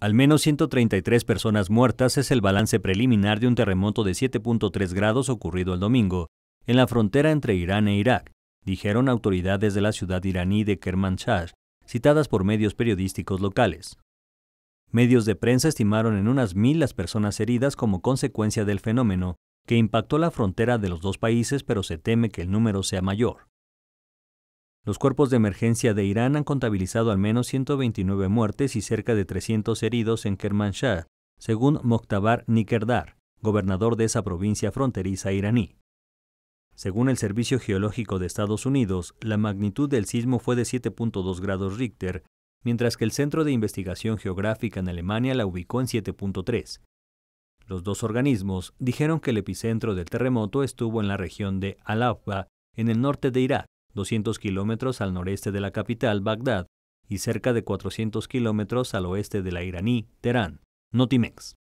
Al menos 133 personas muertas es el balance preliminar de un terremoto de 7.3 grados ocurrido el domingo en la frontera entre Irán e Irak, dijeron autoridades de la ciudad iraní de Kermanshah, citadas por medios periodísticos locales. Medios de prensa estimaron en unas mil las personas heridas como consecuencia del fenómeno, que impactó la frontera de los dos países, pero se teme que el número sea mayor. Los cuerpos de emergencia de Irán han contabilizado al menos 129 muertes y cerca de 300 heridos en Kermanshah, según Mokhtabar Nikerdar, gobernador de esa provincia fronteriza iraní. Según el Servicio Geológico de Estados Unidos, la magnitud del sismo fue de 7.2 grados Richter, mientras que el Centro de Investigación Geográfica en Alemania la ubicó en 7.3. Los dos organismos dijeron que el epicentro del terremoto estuvo en la región de al en el norte de Irak, 200 kilómetros al noreste de la capital, Bagdad, y cerca de 400 kilómetros al oeste de la iraní, Teherán. Notimex.